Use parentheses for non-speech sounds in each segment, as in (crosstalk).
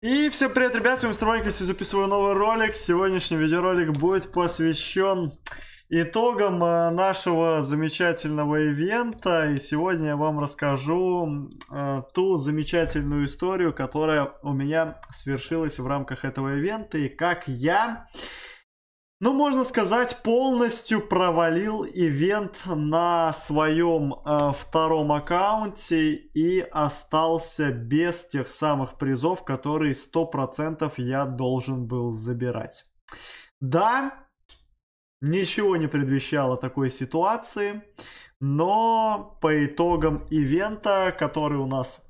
И всем привет, ребят, с вами Страванькас Я записываю новый ролик. Сегодняшний видеоролик будет посвящен итогам э, нашего замечательного ивента. И сегодня я вам расскажу э, ту замечательную историю, которая у меня свершилась в рамках этого ивента и как я ну, можно сказать, полностью провалил ивент на своем э, втором аккаунте и остался без тех самых призов, которые 100% я должен был забирать. Да, ничего не предвещало такой ситуации, но по итогам ивента, который у нас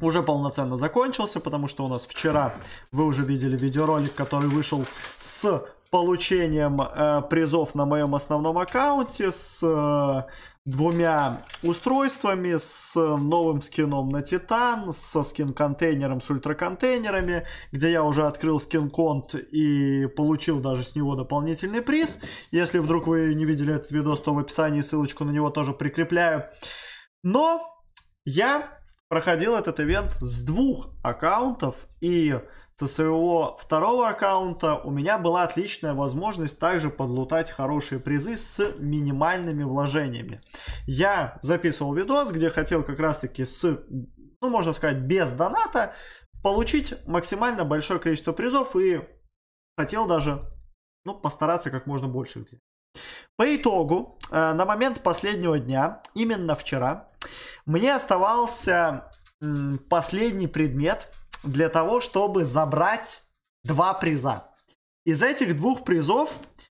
уже полноценно закончился, потому что у нас вчера вы уже видели видеоролик, который вышел с получением э, призов на моем основном аккаунте, с э, двумя устройствами, с новым скином на Титан, со скин-контейнером, с ультраконтейнерами, где я уже открыл скин-конт и получил даже с него дополнительный приз. Если вдруг вы не видели этот видос, то в описании ссылочку на него тоже прикрепляю. Но я проходил этот ивент с двух аккаунтов, и со своего второго аккаунта у меня была отличная возможность также подлутать хорошие призы с минимальными вложениями. Я записывал видос, где хотел как раз-таки с, ну можно сказать, без доната получить максимально большое количество призов и хотел даже, ну, постараться как можно больше взять. По итогу, э, на момент последнего дня, именно вчера, мне оставался последний предмет для того, чтобы забрать два приза. Из этих двух призов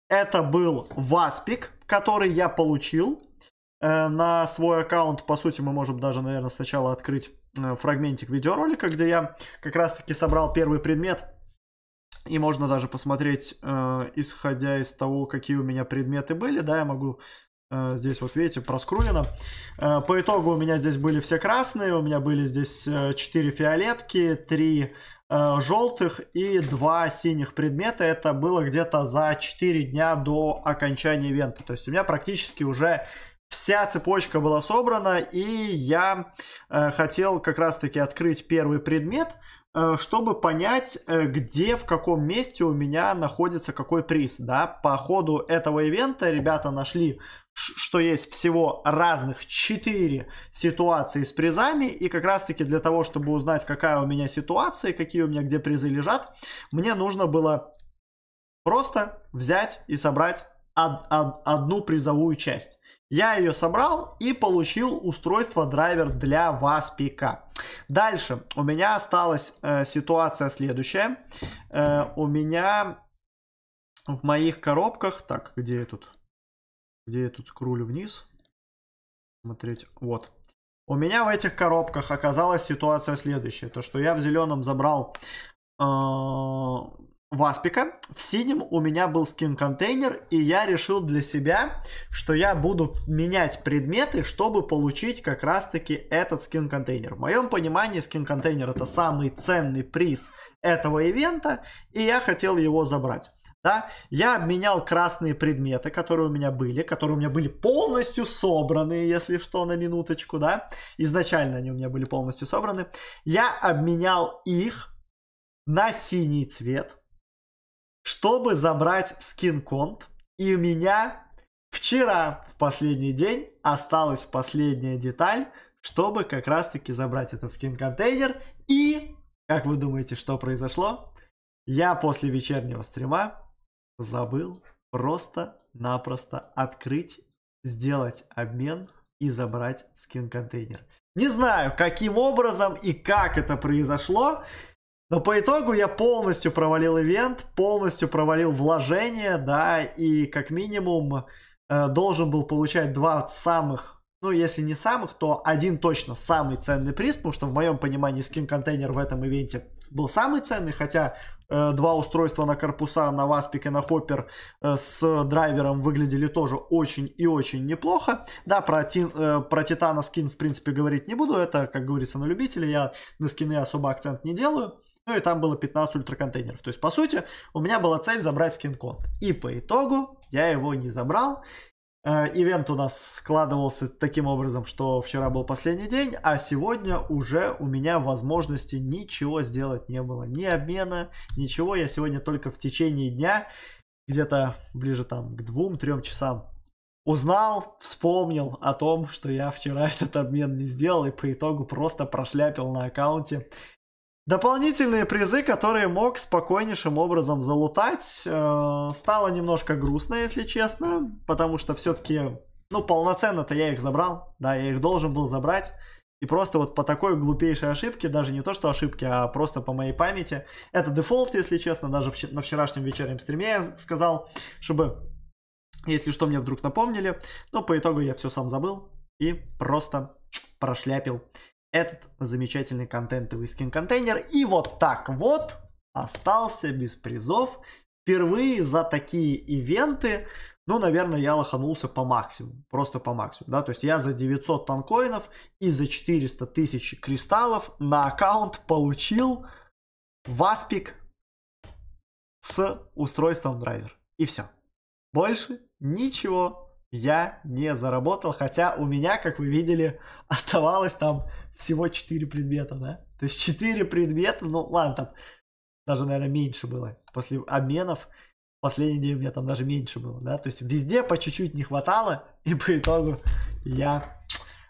это был Васпик, который я получил э, на свой аккаунт. По сути, мы можем даже, наверное, сначала открыть э, фрагментик видеоролика, где я как раз-таки собрал первый предмет. И можно даже посмотреть, э, исходя из того, какие у меня предметы были. Да, я могу Э, здесь вот видите, проскрулено. Э, по итогу у меня здесь были все красные, у меня были здесь 4 э, фиолетки, 3 желтых и 2 синих предмета. Это было где-то за 4 дня до окончания ивента. То есть у меня практически уже вся цепочка была собрана, и я хотел как раз-таки открыть первый предмет. Э, чтобы понять, э, где, в каком месте у меня находится какой приз, да. По ходу этого ивента ребята нашли, что есть всего разных 4 ситуации с призами, и как раз-таки для того, чтобы узнать, какая у меня ситуация, какие у меня где призы лежат, мне нужно было просто взять и собрать од- од- одну призовую часть. Я ее собрал и получил устройство драйвер для вас пика. Дальше у меня осталась э, ситуация следующая. Э, у меня в моих коробках... Так, где я тут? Где я тут скрулю вниз? Смотреть. Вот. У меня в этих коробках оказалась ситуация следующая. То, что я в зеленом забрал э, Васпика. В синем у меня был скин-контейнер, и я решил для себя, что я буду менять предметы, чтобы получить как раз-таки этот скин-контейнер. В моем понимании скин-контейнер это самый ценный приз этого ивента, и я хотел его забрать. Да? Я обменял красные предметы, которые у меня были, которые у меня были полностью собраны, если что, на минуточку, да. Изначально они у меня были полностью собраны. Я обменял их на синий цвет, чтобы забрать скин-конт. И у меня вчера, в последний день, осталась последняя деталь, чтобы как раз-таки забрать этот скин-контейнер. И, как вы думаете, что произошло? Я после вечернего стрима забыл просто-напросто открыть, сделать обмен и забрать скин-контейнер. Не знаю, каким образом и как это произошло, но по итогу я полностью провалил ивент, полностью провалил вложение, да, и как минимум э, должен был получать два самых, ну если не самых, то один точно самый ценный приз, потому что в моем понимании скин-контейнер в этом ивенте был самый ценный, хотя э, два устройства на корпуса, на Васпик и на Хоппер э, с драйвером выглядели тоже очень и очень неплохо. Да, про, тин, э, про Титана скин в принципе говорить не буду, это, как говорится, на любителя, я на скины особо акцент не делаю. Ну и там было 15 ультраконтейнеров. То есть, по сути, у меня была цель забрать скин-код. И по итогу я его не забрал. Э, ивент у нас складывался таким образом, что вчера был последний день, а сегодня уже у меня возможности ничего сделать не было. Ни обмена, ничего. Я сегодня только в течение дня, где-то ближе там к двум-трем часам, узнал, вспомнил о том, что я вчера (laughs) этот обмен не сделал и по итогу просто прошляпил на аккаунте Дополнительные призы, которые мог спокойнейшим образом залутать. Э, стало немножко грустно, если честно, потому что все-таки, ну, полноценно-то я их забрал, да, я их должен был забрать. И просто вот по такой глупейшей ошибке, даже не то что ошибки, а просто по моей памяти, это дефолт, если честно, даже на вчерашнем вечернем стриме я сказал, чтобы, если что, мне вдруг напомнили, но по итогу я все сам забыл и просто прошляпил этот замечательный контентовый скин-контейнер. И вот так вот остался без призов. Впервые за такие ивенты, ну, наверное, я лоханулся по максимуму. Просто по максимуму, да. То есть я за 900 танкоинов и за 400 тысяч кристаллов на аккаунт получил васпик с устройством драйвер. И все. Больше ничего я не заработал, хотя у меня, как вы видели, (laughs) оставалось там всего 4 предмета, да? То есть 4 предмета, ну ладно, там даже, наверное, меньше было. После обменов последний день у меня там даже меньше было, да? То есть везде по чуть-чуть не хватало, и по итогу я...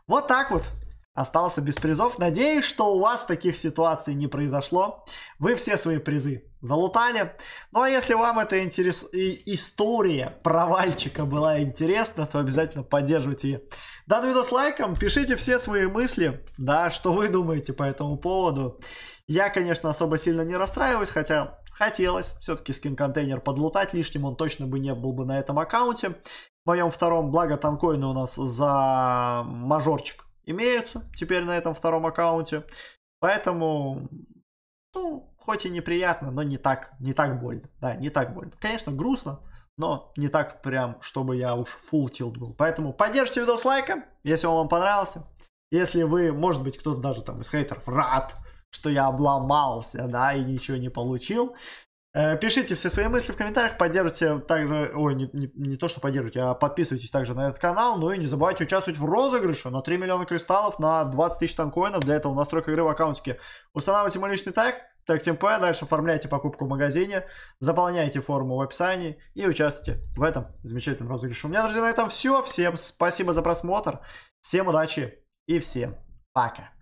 Вот так вот остался без призов. Надеюсь, что у вас таких ситуаций не произошло. Вы все свои призы залутали. Ну а если вам эта интерес... история провальчика была интересна, то обязательно поддерживайте ее. Данный видос лайком, пишите все свои мысли, да, что вы думаете по этому поводу. Я, конечно, особо сильно не расстраиваюсь, хотя хотелось. Все-таки скин-контейнер подлутать лишним, он точно бы не был бы на этом аккаунте. В моем втором, благо танкоины у нас за мажорчик имеются теперь на этом втором аккаунте. Поэтому, ну, хоть и неприятно, но не так, не так больно. Да, не так больно. Конечно, грустно, но не так прям, чтобы я уж full tilt был. Поэтому поддержите видос лайком, если он вам понравился. Если вы, может быть, кто-то даже там из хейтеров рад, что я обломался, да, и ничего не получил. Э, пишите все свои мысли в комментариях, поддержите также, ой, не, не, не то что поддержите, а подписывайтесь также на этот канал, ну и не забывайте участвовать в розыгрыше на 3 миллиона кристаллов, на 20 тысяч танкоинов, для этого настройка игры в аккаунтике. Устанавливайте мой личный тег, тег ТМП, дальше оформляйте покупку в магазине, заполняйте форму в описании и участвуйте в этом замечательном розыгрыше. У меня, друзья, на этом все, всем спасибо за просмотр, всем удачи и всем пока.